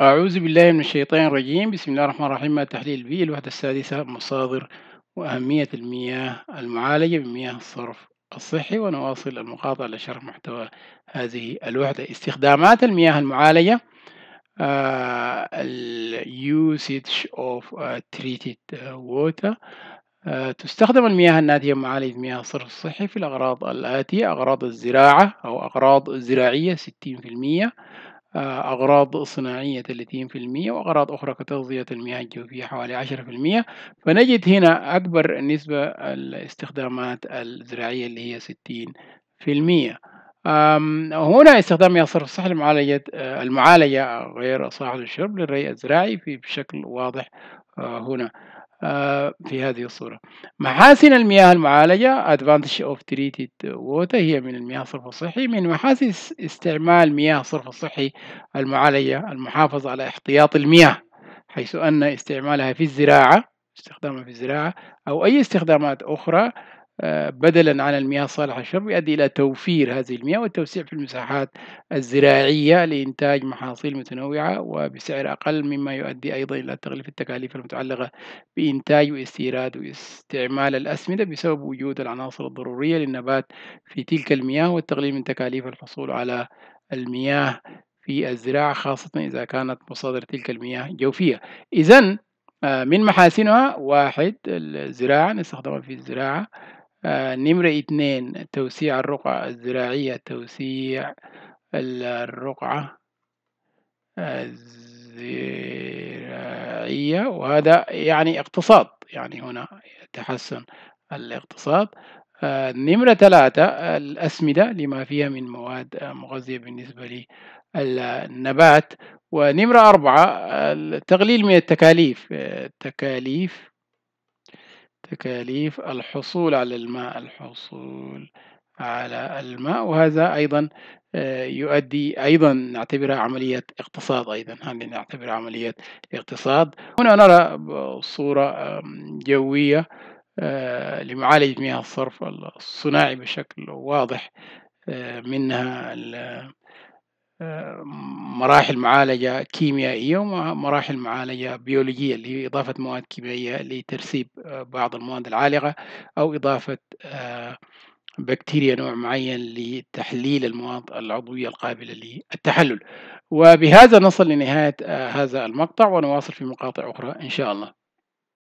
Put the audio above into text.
أعوذ بالله من الشيطان الرجيم بسم الله الرحمن الرحيم تحليل بي الوحدة السادسة مصادر وأهمية المياه المعالجة بمياه الصرف الصحي ونواصل المقاطعة لشرح محتوى هذه الوحدة استخدامات المياه المعالجة uh, usage of آه، treated water uh, تستخدم المياه الناتجة من معالجة مياه الصرف الصحي في الأغراض الآتية أغراض الزراعة أو أغراض زراعية 60% أغراض صناعية 30% وأغراض أخرى كتغذية المياه الجوفية حوالي 10% فنجد هنا أكبر نسبة الاستخدامات الزراعية اللي هي 60% هنا استخدام مياه الصرف الصحي لمعالجة آه، المعالجة غير صاحب الشرب للري الزراعي في بشكل واضح آه، هنا آه، في هذه الصورة محاسن المياه المعالجة advantage of treated water هي من المياه الصرف الصحي من محاسن استعمال مياه الصرف الصحي المعالجة المحافظة على احتياط المياه حيث أن استعمالها في الزراعة استخدامها في الزراعة أو أي استخدامات أخرى بدلا عن المياه الصالحة للشرب يؤدي إلى توفير هذه المياه والتوسيع في المساحات الزراعية لإنتاج محاصيل متنوعة وبسعر أقل مما يؤدي أيضا إلى تغليف التكاليف المتعلقة بإنتاج واستيراد واستعمال الأسمدة بسبب وجود العناصر الضرورية للنبات في تلك المياه والتقليل من تكاليف الحصول على المياه في الزراعة خاصة إذا كانت مصادر تلك المياه جوفية إذا آه، من محاسنها واحد الزراعة نستخدمها في الزراعة نمرة اثنين توسيع الرقعة الزراعية توسيع الرقعة الزراعية وهذا يعني اقتصاد يعني هنا تحسن الاقتصاد نمرة ثلاثة الأسمدة لما فيها من مواد مغذية بالنسبة للنبات ونمرة أربعة التقليل من التكاليف تكاليف تكاليف الحصول على الماء الحصول على الماء وهذا أيضا آه، يؤدي أيضا نعتبرها عملية اقتصاد أيضا هذه نعتبرها عملية اقتصاد هنا نرى صورة جوية آه، لمعالجة مياه الصرف الصناعي بشكل واضح آه، منها مراحل معالجة كيميائية ومراحل معالجة بيولوجية اللي هي إضافة مواد كيميائية لترسيب آه، بعض المواد العالقة أو إضافة آه، بكتيريا نوع معين لتحليل المواد العضوية القابلة للتحلل وبهذا نصل لنهاية آه، هذا المقطع ونواصل في مقاطع أخرى إن شاء الله